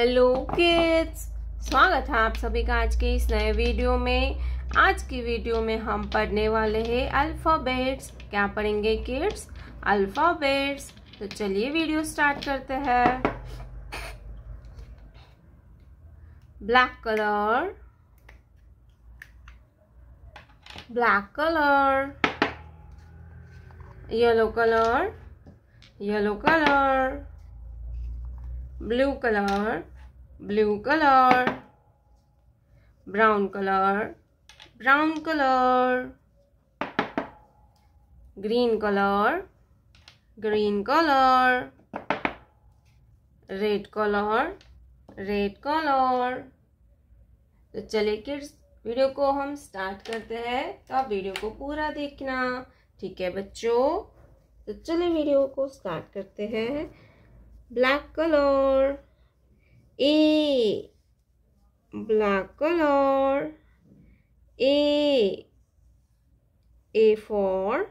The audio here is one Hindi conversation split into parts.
हेलो किड्स स्वागत है आप सभी का आज के इस नए वीडियो में आज की वीडियो में हम पढ़ने वाले हैं अल्फ़ाबेट्स क्या पढ़ेंगे किड्स अल्फ़ाबेट्स तो चलिए वीडियो स्टार्ट करते हैं black colour black colour yellow colour yellow colour blue colour blue colour brown colour brown colour green colour green colour red colour red colour तो चलिए किड्स वीडियो को हम स्टार्ट करते हैं तो आप वीडियो को पूरा देखना ठीक है बच्चों तो चलिए वीडियो को स्टार्ट करते हैं black color A black color A A for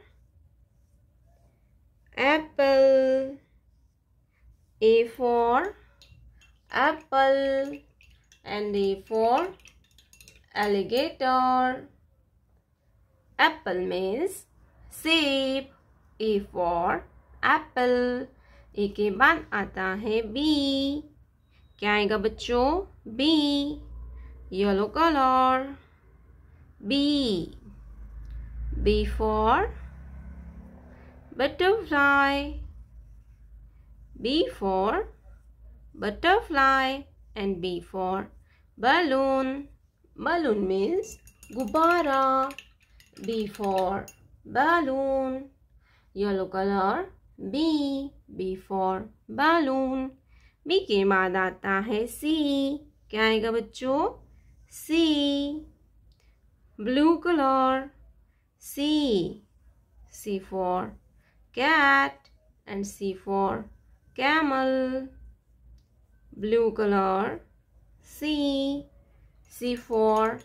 apple A for apple and A for alligator apple means shape. A for apple ए के बाद आता है बी क्या आएगा बच्चों B yellow colour B B for butterfly B for butterfly and B for balloon balloon means गुब्बारा B for balloon yellow colour B B for balloon B के बाद आता है सी क्या आएगा बच्चों C blue colour C C for cat and C for camel blue colour C C for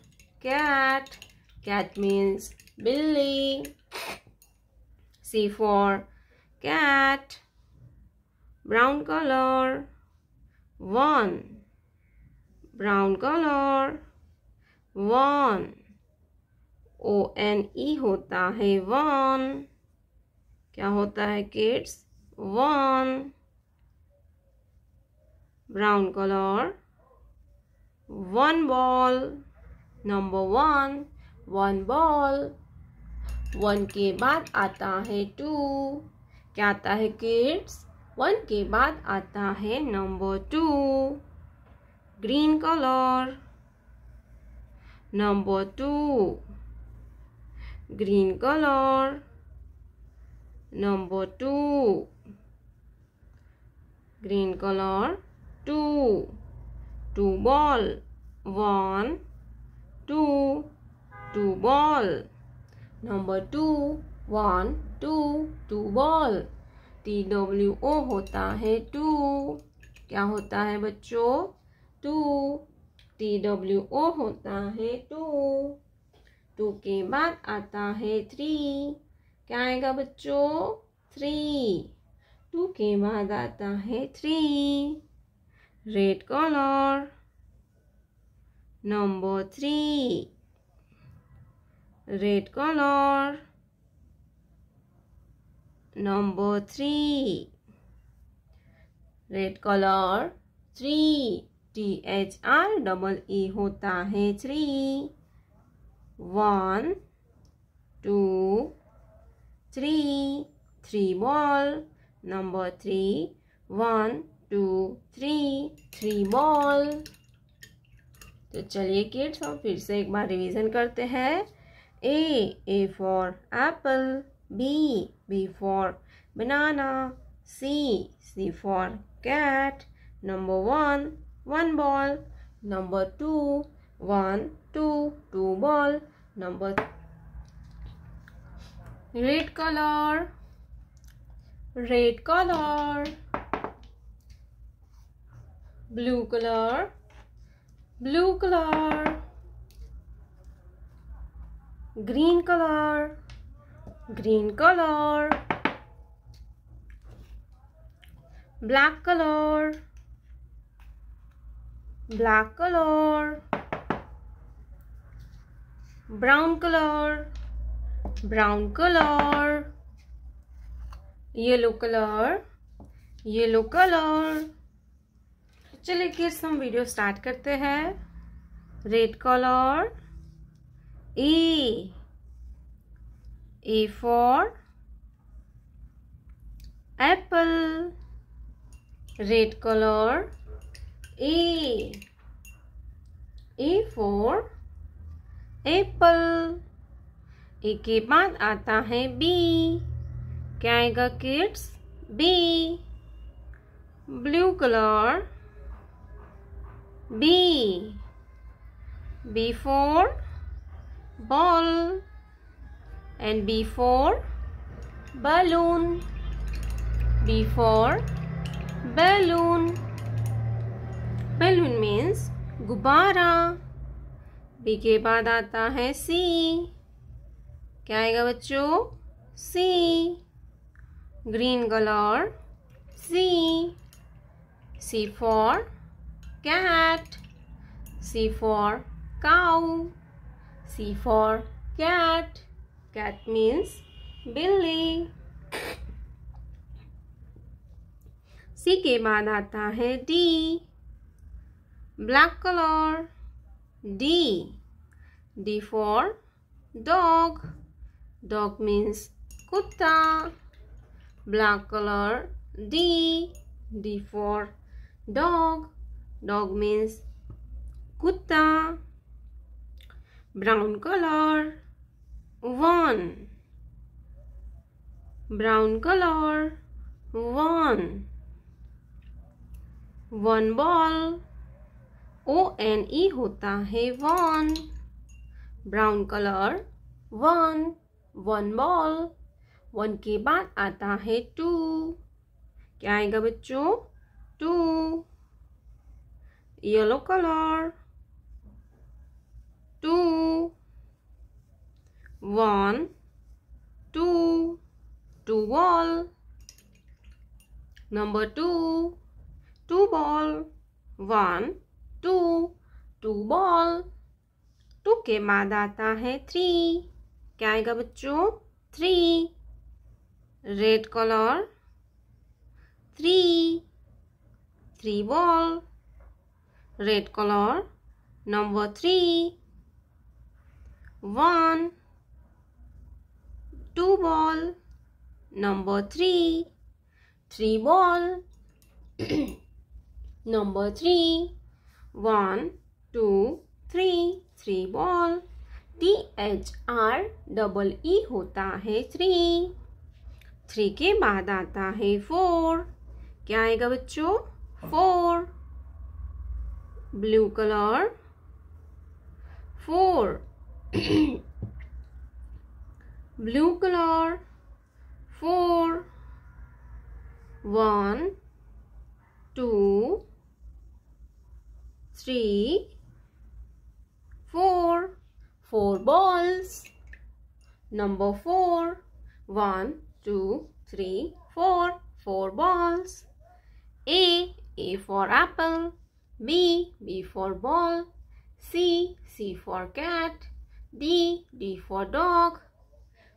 cat cat means बिल्ली C for cat brown color one brown color one o n e hota hai one kya hota hai kids one brown color one ball number one one ball one के बाद आता है two क्या आता है kids वन के बाद आता है number two green colour number two green colour number two green colour two two ball one two two ball number two one two two ball T W O होता है टू क्या होता है बच्चों टू टी डब्ल्यू ओ होता है टू टू के बाद आता है थ्री क्या आएगा बच्चों थ्री टू के बाद आता है three red colour number three red colour number 3 red colour three T H R double e होता है three one two three three ball number three one two three three तो चलिए किड्स हम फिर से एक बार रिवीजन करते हैं A A for apple B. B for banana. C. C for cat. Number 1. one ball. Number 2. one two two ball. Number red color. Red color. Blue color. Blue color. Green color. green color black color black color brown color brown color yellow color yellow color चलिए किड्स हम वीडियो स्टार्ट करते हैं red colour E A for apple red color A A for apple. A के बाद आता है B. क्या आएगा kids B. Blue colour B B for ball and B for balloon B for balloon balloon means gubara b के बाद आता है c क्या आएगा बच्चों C green colour C C for cat c for cow c for cat cat means बिल्ली सी के बाद आता है D black colour D D for dog dog means कुत्ता black colour D D for dog dog means कुत्ता brown colour one brown colour one one ball O N E होता है one brown colour one one ball one के बाद आता है टू क्या आएगा बच्चों two yellow colour two one, two, two ball. Number two, two ball. One, two, two ball. Two के बाद आता है थ्री क्या आएगा बच्चों three red colour three three ball red colour number three one two ball number 3 three ball number 3 one two three three ball t h r double e hota hai three three ke baad aata hai four kya aayega bachcho four blue color four blue color Four. Four. One. Two. Three. Four balls number four. Four. One. Two. Three. Four balls a a for apple b b for ball c c for cat d d for dog